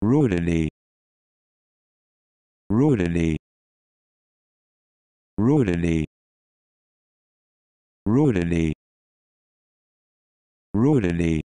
rudely rudely rudely rudely rudely